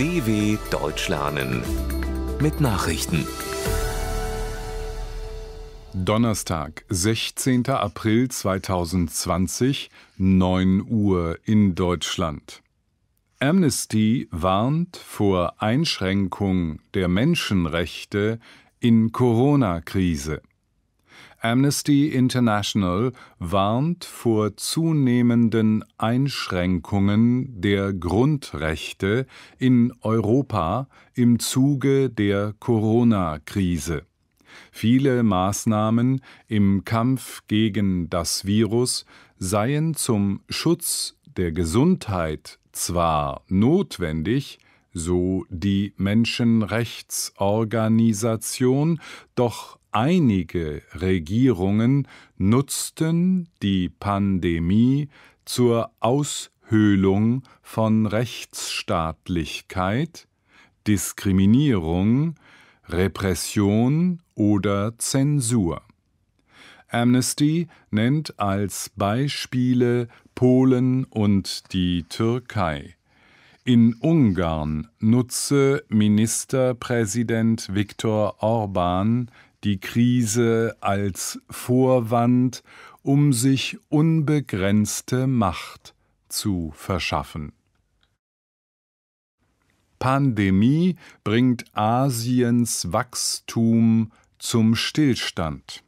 DW Deutsch lernen mit Nachrichten. Donnerstag, 16. April 2020, 9 Uhr in Deutschland. Amnesty warnt vor Einschränkung der Menschenrechte in Corona-Krise. Amnesty International warnt vor zunehmenden Einschränkungen der Grundrechte in Europa im Zuge der Corona-Krise. Viele Maßnahmen im Kampf gegen das Virus seien zum Schutz der Gesundheit zwar notwendig, so die Menschenrechtsorganisation, doch einige Regierungen nutzten die Pandemie zur Aushöhlung von Rechtsstaatlichkeit, Diskriminierung, Repression oder Zensur. Amnesty nennt als Beispiele Polen und die Türkei. In Ungarn nutze Ministerpräsident Viktor Orban die Krise als Vorwand, um sich unbegrenzte Macht zu verschaffen. Pandemie bringt Asiens Wachstum zum Stillstand.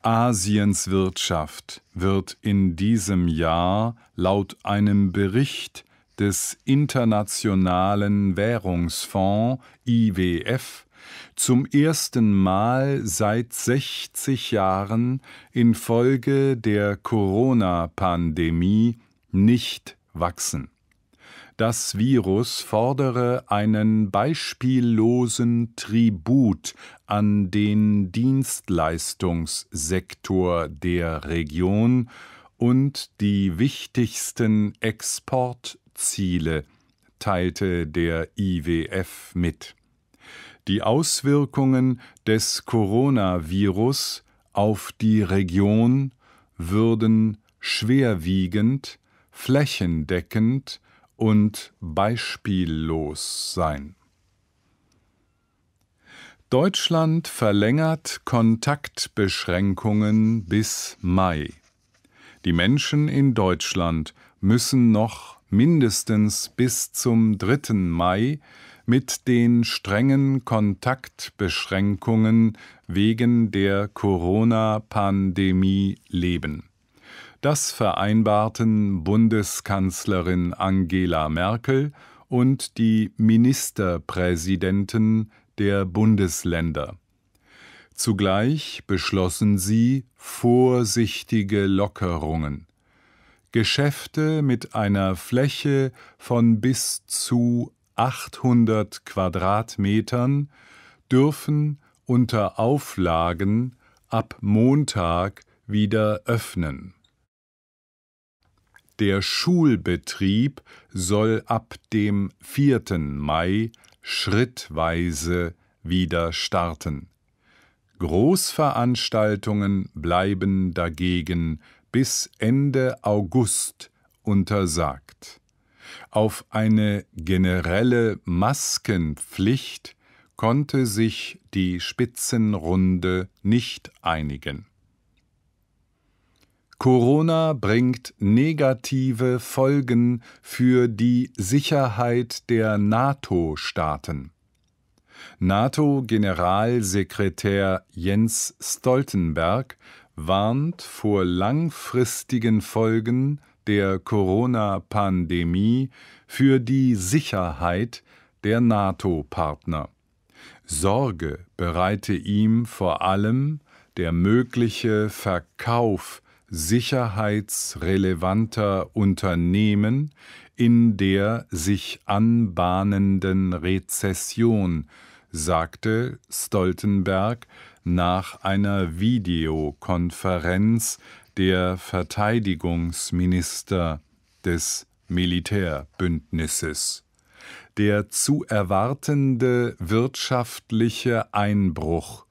Asiens Wirtschaft wird in diesem Jahr laut einem Bericht des Internationalen Währungsfonds IWF zum ersten Mal seit 60 Jahren infolge der Corona-Pandemie nicht wachsen. Das Virus fordere einen beispiellosen Tribut an den Dienstleistungssektor der Region und die wichtigsten Export- Ziele, teilte der IWF mit. Die Auswirkungen des Coronavirus auf die Region würden schwerwiegend, flächendeckend und beispiellos sein. Deutschland verlängert Kontaktbeschränkungen bis Mai. Die Menschen in Deutschland müssen noch mindestens bis zum 3. Mai mit den strengen Kontaktbeschränkungen wegen der Corona-Pandemie leben. Das vereinbarten Bundeskanzlerin Angela Merkel und die Ministerpräsidenten der Bundesländer. Zugleich beschlossen sie vorsichtige Lockerungen. Geschäfte mit einer Fläche von bis zu 800 Quadratmetern dürfen unter Auflagen ab Montag wieder öffnen. Der Schulbetrieb soll ab dem 4. Mai schrittweise wieder starten. Großveranstaltungen bleiben dagegen bis Ende August untersagt. Auf eine generelle Maskenpflicht konnte sich die Spitzenrunde nicht einigen. Corona bringt negative Folgen für die Sicherheit der NATO-Staaten. NATO-Generalsekretär Jens Stoltenberg warnt vor langfristigen Folgen der Corona-Pandemie für die Sicherheit der NATO-Partner. Sorge bereite ihm vor allem der mögliche Verkauf sicherheitsrelevanter Unternehmen in der sich anbahnenden Rezession, sagte Stoltenberg nach einer Videokonferenz der Verteidigungsminister des Militärbündnisses. Der zu erwartende wirtschaftliche Einbruch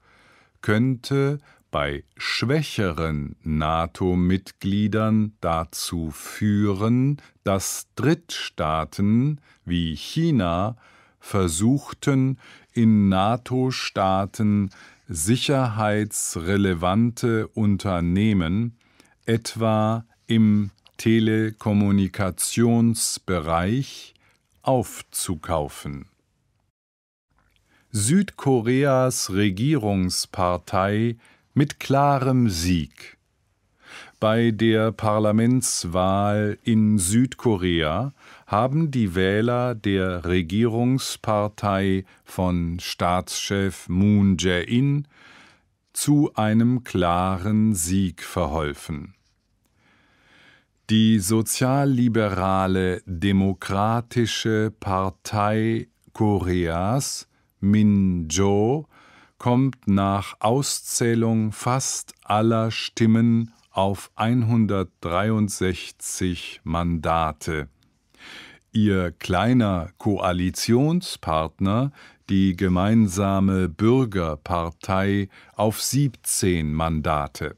könnte bei schwächeren NATO-Mitgliedern dazu führen, dass Drittstaaten wie China versuchten, in NATO-Staaten sicherheitsrelevante Unternehmen, etwa im Telekommunikationsbereich, aufzukaufen. Südkoreas Regierungspartei mit klarem Sieg. Bei der Parlamentswahl in Südkorea haben die Wähler der Regierungspartei von Staatschef Moon Jae-in zu einem klaren Sieg verholfen. Die sozialliberale Demokratische Partei Koreas Minjo kommt nach Auszählung fast aller Stimmen auf 163 Mandate. Ihr kleiner Koalitionspartner, die gemeinsame Bürgerpartei, auf 17 Mandate.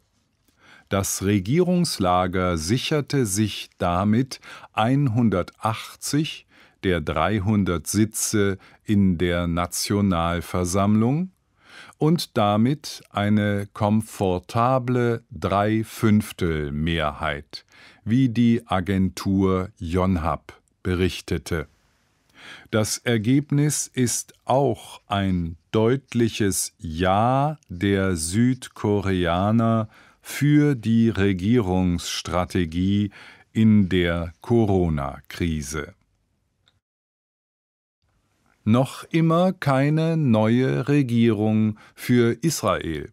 Das Regierungslager sicherte sich damit 180 der 300 Sitze in der Nationalversammlung und damit eine komfortable Dreifünftelmehrheit, wie die Agentur Yonhap berichtete. Das Ergebnis ist auch ein deutliches Ja der Südkoreaner für die Regierungsstrategie in der Corona-Krise. Noch immer keine neue Regierung für Israel.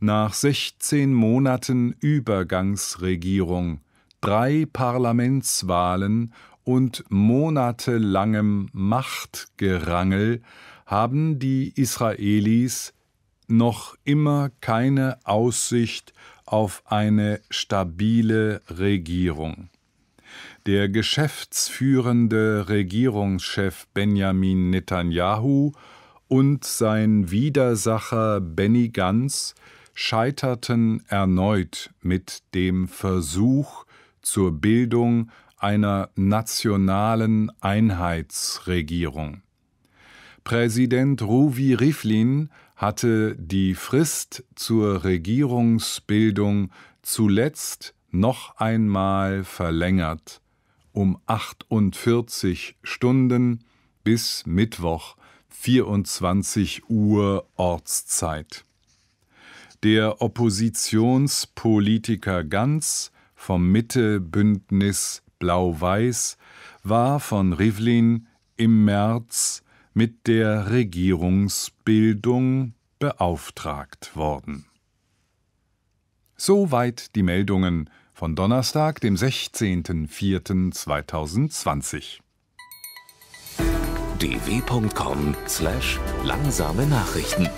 Nach 16 Monaten Übergangsregierung, drei Parlamentswahlen und monatelangem Machtgerangel haben die Israelis noch immer keine Aussicht auf eine stabile Regierung. Der geschäftsführende Regierungschef Benjamin Netanyahu und sein Widersacher Benny Gantz scheiterten erneut mit dem Versuch zur Bildung einer nationalen Einheitsregierung. Präsident Ruvi Rivlin hatte die Frist zur Regierungsbildung zuletzt noch einmal verlängert um 48 Stunden bis Mittwoch 24 Uhr Ortszeit. Der Oppositionspolitiker Ganz vom Mittebündnis Blau-Weiß war von Rivlin im März mit der Regierungsbildung beauftragt worden. Soweit die Meldungen von Donnerstag, dem 16.04.2020. dw.com/langsame slash Nachrichten